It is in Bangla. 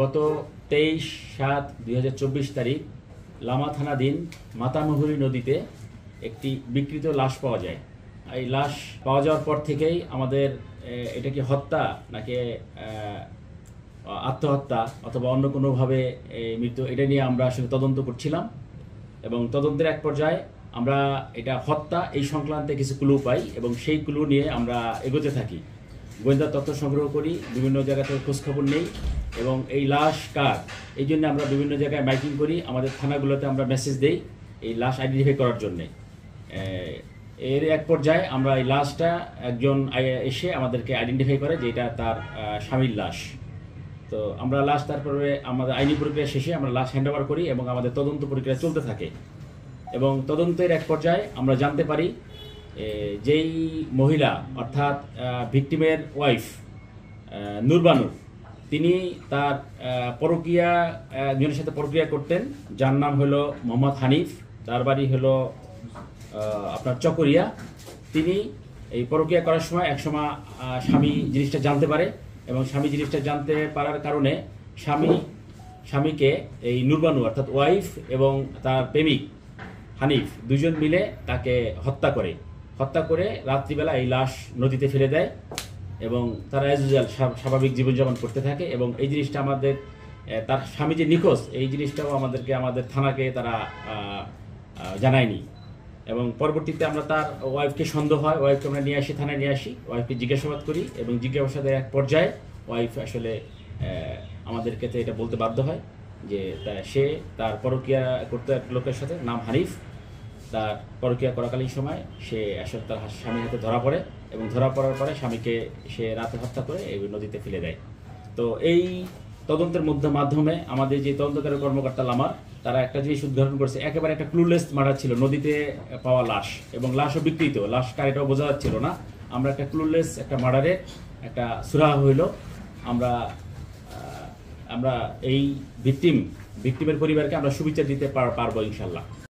গত তেইশ সাত দুই তারিখ লামা দিন মাতামহুরি নদীতে একটি বিকৃত লাশ পাওয়া যায় এই লাশ পাওয়া যাওয়ার পর থেকেই আমাদের এটা কি হত্যা নাকি আত্মহত্যা অথবা অন্য কোনোভাবে মৃত্যু এটা নিয়ে আমরা আসলে তদন্ত করছিলাম এবং তদন্তের এক পর্যায়ে আমরা এটা হত্যা এই সংক্রান্তে কিছু ক্লু পাই এবং সেই ক্লু নিয়ে আমরা এগোতে থাকি গোয়েন্দা তথ্য সংগ্রহ করি বিভিন্ন জায়গা থেকে খোঁজখবর নেই এবং এই লাশ কার এই জন্য আমরা বিভিন্ন জায়গায় বাইকিং করি আমাদের থানাগুলোতে আমরা মেসেজ দেই এই লাশ আইডেন্টিফাই করার জন্যে এর এক পর্যায়ে আমরা এই লাশটা একজন এসে আমাদেরকে আইডেন্টিফাই করে যে এটা তার স্বামীর লাশ তো আমরা লাশ তারপরে আমাদের আইনি প্রক্রিয়া শেষে আমরা লাশ হ্যান্ড ওভার করি এবং আমাদের তদন্ত প্রক্রিয়া চলতে থাকে এবং তদন্তের এক পর্যায়ে আমরা জানতে পারি যেই মহিলা অর্থাৎ ভিক্টিমের ওয়াইফ নুরবানুর তিনি তার পরকিয়া একজনের সাথে পরকিয়া করতেন যার নাম হলো মোহাম্মদ হানিফ তার বাড়ি হলো আপনার চকরিয়া তিনি এই পরকিয়া করার সময় একসময় স্বামী জিনিসটা জানতে পারে এবং স্বামী জিনিসটা জানতে পারার কারণে স্বামী স্বামীকে এই নুরবানু অর্থাৎ ওয়াইফ এবং তার প্রেমিক হানিফ দুজন মিলে তাকে হত্যা করে হত্যা করে রাত্রিবেলা এই লাশ নদীতে ফেলে দেয় এবং তারা এজ ইউজুয়াল স্বাভাবিক জীবনযাপন করতে থাকে এবং এই জিনিসটা আমাদের তার স্বামী যে নিখোঁজ এই জিনিসটাও আমাদেরকে আমাদের থানাকে তারা জানায়নি এবং পরবর্তীতে আমরা তার ওয়াইফকে সন্দেহ হয় ওয়াইফকে আমরা নিয়ে আসি থানায় নিয়ে আসি ওয়াইফকে জিজ্ঞাসাবাদ করি এবং জিজ্ঞাসাবাদের এক পর্যায়ে ওয়াইফ আসলে আমাদের কাছে এটা বলতে বাধ্য হয় যে সে তার পরকিয়া করতে এক লোকের সাথে নাম হারিফ তার পরকিয়া করাকালীন সময় সে আসলে তার স্বামীর হাতে ধরা পড়ে এবং ধরা পড়ার পরে স্বামীকে সে রাতে হত্যা করে এই নদীতে ফেলে দেয় তো এই তদন্তের মধ্যে মাধ্যমে আমাদের যে তদন্তকারী কর্মকর্তা লামার তারা একটা জিনিস উদ্ঘাটন করেছে একেবারে একটা ক্লুলেস মার্ডার ছিল নদীতে পাওয়া লাশ এবং লাশও বিকৃত লাশ এটাও বোঝা যাচ্ছিল না আমরা একটা ক্লুলেস একটা মার্ডারে একটা সুরাহ হইল আমরা আমরা এই ভিক্টিম ভিক্টিমের পরিবারকে আমরা সুবিচার দিতে পারবো ইনশাল্লাহ